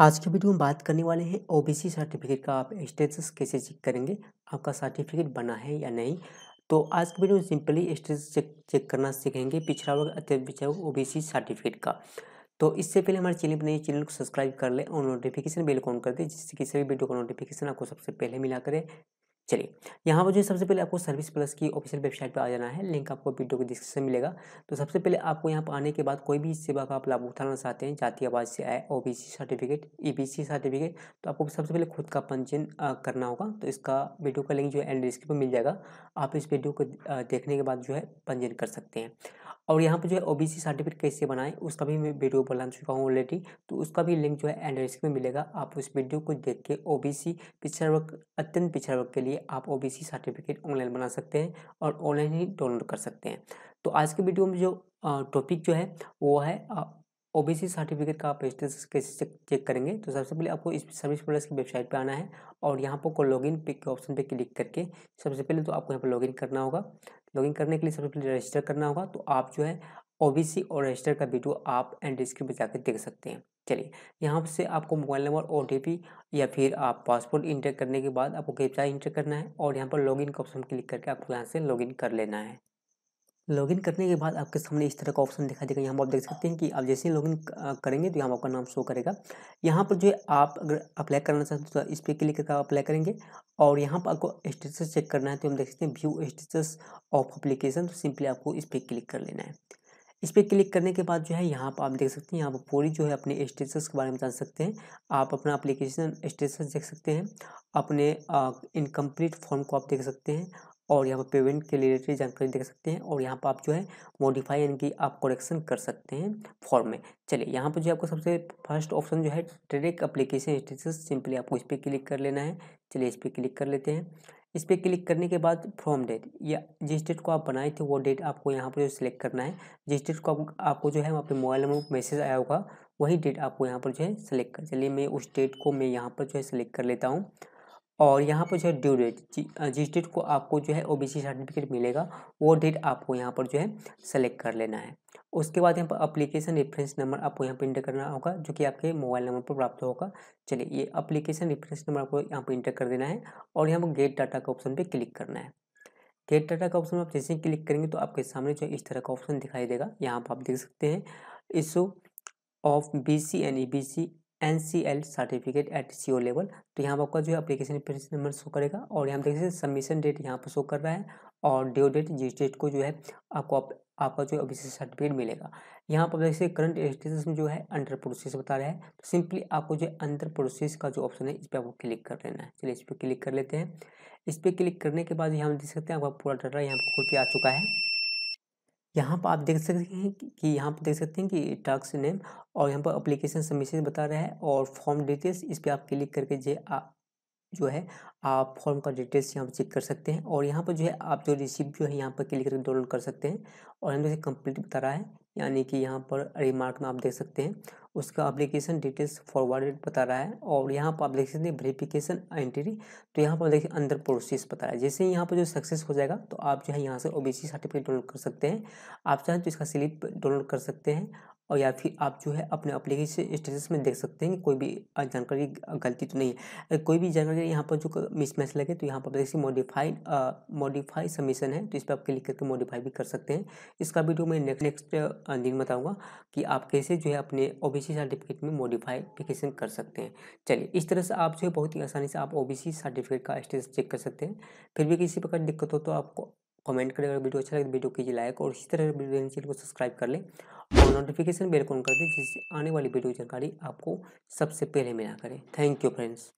आज के वीडियो में बात करने वाले हैं ओबीसी सर्टिफिकेट का आप स्टेटस कैसे चेक करेंगे आपका सर्टिफिकेट बना है या नहीं तो आज के वीडियो में सिंपली स्टेटस चेक चेक करना सीखेंगे पिछड़ा वर्ग अत्यंत पिछड़ा वर्ग ओबीसी सर्टिफिकेट का तो इससे पहले हमारे चैनल पर नए चैनल को सब्सक्राइब कर लें और नोटिफिकेशन बेल को ऑन कर दें जिससे कि सभी वीडियो का नोटिफिकेशन आपको सबसे पहले मिला करें चलिए यहाँ पर जो सबसे पहले आपको सर्विस प्लस की ऑफिशियल वेबसाइट पर आ जाना है लिंक आपको वीडियो के डिस्क्रिप्शन मिलेगा तो सबसे पहले आपको यहाँ पर आने के बाद कोई भी सेवा का आप लाभ उठाना चाहते हैं जाति आवाज से आए ओ सर्टिफिकेट ई सर्टिफिकेट तो आपको सबसे पहले खुद का पंजीयन करना होगा तो इसका वीडियो का लिंक जो है एंड डिस्क्रिप्शन मिल जाएगा आप इस वीडियो को देखने के बाद जो है पंजीयन कर सकते हैं और यहाँ पे जो है ओबीसी सर्टिफिकेट कैसे बनाएं उसका भी मैं वीडियो बना चुका हूँ ऑलरेडी तो उसका भी लिंक जो है एंड में मिलेगा आप उस वीडियो को देख के सी पिछड़ा वर्ग अत्यंत पिछड़ा वर्ग के लिए आप ओ सर्टिफिकेट ऑनलाइन बना सकते हैं और ऑनलाइन ही डाउनलोड कर सकते हैं तो आज के वीडियो में जो टॉपिक जो है वो है ओबीसी सर्टिफिकेट का आप स्टेटस कैसे चेक करेंगे तो सबसे पहले आपको इस सर्विस प्लस की वेबसाइट पे आना है और यहाँ पर लॉग लॉगिन पे के ऑप्शन पे क्लिक करके सबसे पहले तो आपको यहाँ पर लॉगिन करना होगा लॉगिन करने के लिए सबसे पहले रजिस्टर करना होगा तो आप जो है ओबीसी और रजिस्टर का वीडियो आप एंड स्क्रीन पर जाकर देख सकते हैं चलिए यहाँ से आपको मोबाइल नंबर ओ या फिर आप पासपोर्ट इंटर करने के बाद आपको वेबसाइट इंटर करना है और यहाँ पर लॉगिन का ऑप्शन क्लिक करके आपको यहाँ से लॉगिन कर लेना है लॉगिन करने के बाद आपके सामने इस तरह का ऑप्शन दिखाई देगा यहाँ पर आप देख सकते हैं कि आप जैसे ही लॉगिन करेंगे तो यहाँ पर आपका नाम शो करेगा यहाँ पर जो है आप अगर अप्लाई करना चाहते हो तो इस पर क्लिक करके अप्लाई करेंगे और यहाँ पर आपको स्टेटस चेक करना है तो हम देख सकते हैं व्यू स्टेटस ऑफ अप्लीकेशन तो सिंपली आपको इस पर क्लिक कर लेना है इस पर क्लिक करने के बाद जो है यहाँ पर आप देख सकते हैं यहाँ पर पूरी जो है अपने स्टेटस के बारे में जान सकते हैं आप अपना अप्लीकेशन स्टेटस देख सकते हैं अपने इनकम्प्लीट फॉर्म को आप देख सकते हैं और यहाँ पर पेमेंट के रिलेटेड जानकारी देख सकते हैं और यहाँ पर आप जो है मॉडिफाई यानी कि आप करेक्शन कर सकते हैं फॉर्म में चलिए यहाँ पर जो आपको सबसे फर्स्ट ऑप्शन जो है डायरेक्ट अप्लीकेशन स्टेटस सिंपली आपको इस पर क्लिक कर लेना है चलिए इस पर क्लिक कर लेते हैं इस पर क्लिक करने के बाद फॉर्म डेट या जिस डेट को आप बनाए थे वो डेट आपको यहाँ पर जो सिलेक्ट करना है जिस डेट को आप, आपको जो है वहाँ पर मोबाइल नंबर मैसेज आया होगा वही डेट आपको यहाँ पर जो है सिलेक्ट कर चलिए मैं उस डेट को मैं यहाँ पर जो है सिलेक्ट कर लेता हूँ और यहाँ पर जो है ड्यू डेट जिस डेट को आपको जो है ओबीसी सर्टिफिकेट मिलेगा वो डेट आपको यहाँ पर जो है सेलेक्ट कर लेना है उसके बाद यहाँ पर अप्लीकेशन रेफरेंस नंबर आपको यहाँ पर इंटर करना होगा जो कि आपके मोबाइल नंबर पर प्राप्त होगा चलिए ये अप्लीकेशन रेफरेंस नंबर आपको यहाँ पर इंटर कर देना है और यहाँ पर गेट डाटा के ऑप्शन पर क्लिक करना है गेट डाटा का ऑप्शन आप जैसे ही क्लिक करेंगे तो आपके सामने जो इस तरह का ऑप्शन दिखाई देगा यहाँ पर आप देख सकते हैं issue of B C and E B C N C L certificate at C O level तो यहाँ पर आपका जो है अप्लीकेशन नंबर शो करेगा और यहाँ देख सकते हैं सबमिशन डेट यहाँ पर शो कर रहा है और ड्यू डेट जिस डेट को जो है आपको आप, आपका जो अभी से सर्टिफिकेट मिलेगा यहाँ पर देखिए करंट स्टेटस में जो है अंडर प्रोसेस बता रहा है तो सिंपली आपको जो अंडर प्रोसेस का जो ऑप्शन है इस पर आपको क्लिक कर लेना है चलिए इस पर क्लिक कर लेते हैं इस पर क्लिक करने के बाद यहाँ देख सकते हैं आपका पूरा डाटा यहाँ पर खुल के आ चुका है यहाँ पर आप देख सकते हैं कि यहाँ पर देख सकते हैं कि टास्क नेम और यहाँ पर अप्लीकेशन सबमिशन बता रहा है और फॉर्म डिटेल्स इस पर आप क्लिक करके जो जो है आप फॉर्म का डिटेल्स यहाँ पर चेक कर सकते हैं और यहाँ पर जो है आप जो रिसिप्ट जो है यहाँ पर क्लिक करके डाउनलोड कर सकते हैं और यहाँ पर कंप्लीट बता रहा है यानी कि यहाँ पर रिमार्क में आप देख सकते हैं उसका अप्लीकेशन डिटेल्स फॉरवर्डेड बता रहा है और यहाँ पर आप देख सकते हैं वेरीफिकेशन एंट्री तो यहाँ पर देखिए अंदर प्रोसेस बता रहा है जैसे यहाँ पर जो सक्सेस हो जाएगा तो आप जो है यहाँ से ओबीसी सर्टिफिकेट डाउनलोड कर सकते हैं आप चाहें तो इसका स्लिप डाउनलोड कर सकते हैं और या फिर आप जो है अपने अप्लीकेशन स्टेटस में देख सकते हैं कोई भी जानकारी गलती तो नहीं है कोई भी जानकारी यहाँ पर जो मिसमैच लगे तो यहाँ पर देखिए मॉडिफाइड मॉडिफाई सबमिशन है तो इस पर आप क्लिक करके मॉडिफाई भी कर सकते हैं इसका वीडियो मैं नेक्स्ट नेक्स्ट दिन बताऊँगा कि आप कैसे जो है अपने ओ सर्टिफिकेट में मॉडिफाइफिकेशन कर सकते हैं चलिए इस तरह से आप जो है बहुत ही आसानी से आप ओ सर्टिफिकेट का स्टेटस चेक कर सकते हैं फिर भी किसी प्रकार दिक्कत हो तो आपको कमेंट करें अगर वीडियो अच्छा लगे तो वीडियो कीजिए लाइक और इसी तरह वीडियो चैनल को सब्सक्राइब कर लें और नोटिफिकेशन बेल को ऑन कर दें जिससे आने वाली वीडियो जानकारी आपको सबसे पहले मिला करें थैंक यू फ्रेंड्स